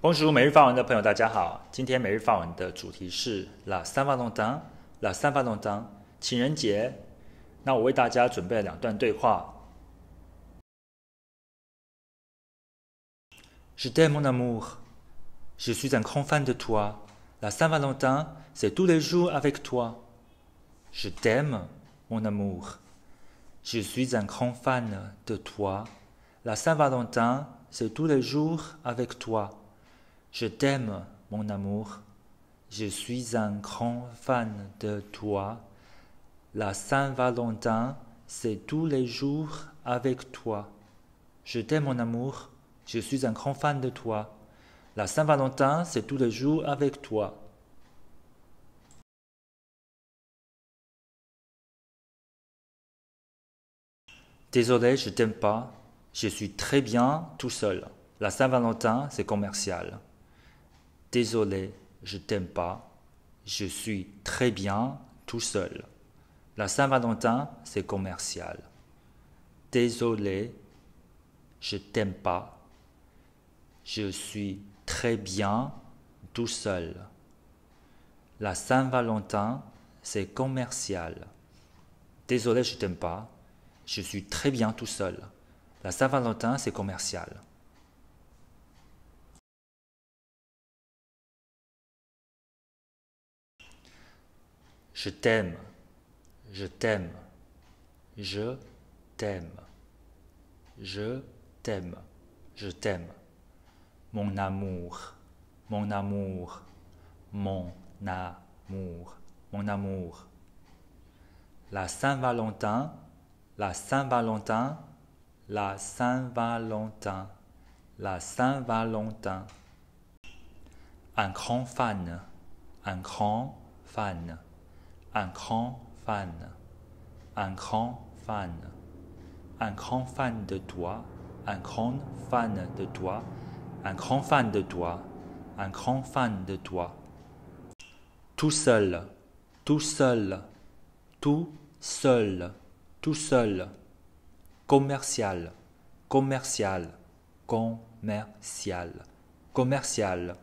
恭注每日发文的朋友，大家好。今天每日发文的主题是 “La Saint Valentin”。La Saint Valentin，情人节。那我为大家准备了两段对话。Je t'aime, mon amour. Je suis un grand fan de toi. La Saint Valentin, c'est tous les jours avec toi. Je t'aime, mon amour. Je suis un grand fan de toi. La Saint Valentin, c'est tous les jours avec toi. Je t'aime, mon amour. Je suis un grand fan de toi. La Saint-Valentin, c'est tous les jours avec toi. Je t'aime, mon amour. Je suis un grand fan de toi. La Saint-Valentin, c'est tous les jours avec toi. Désolé, je t'aime pas. Je suis très bien tout seul. La Saint-Valentin, c'est commercial. Désolé, je t'aime pas. Je suis très bien tout seul. La Saint-Valentin, c'est commercial. Désolé, je t'aime pas. Je suis très bien tout seul. La Saint-Valentin, c'est commercial. Désolé, je t'aime pas. Je suis très bien tout seul. La Saint-Valentin, c'est commercial. Je t'aime. Je t'aime. Je t'aime. Je t'aime. Je t'aime. Mon amour. Mon amour. Mon amour. Mon amour. La Saint-Valentin. La Saint-Valentin. La Saint-Valentin. La Saint-Valentin. Un grand fan. Un grand fan un grand fan, un grand fan, un grand fan de toi, un grand fan de toi, un grand fan de toi, un grand fan de toi. Tout seul, tout seul, tout seul, tout seul. Commercial, commercial, commercial, commercial.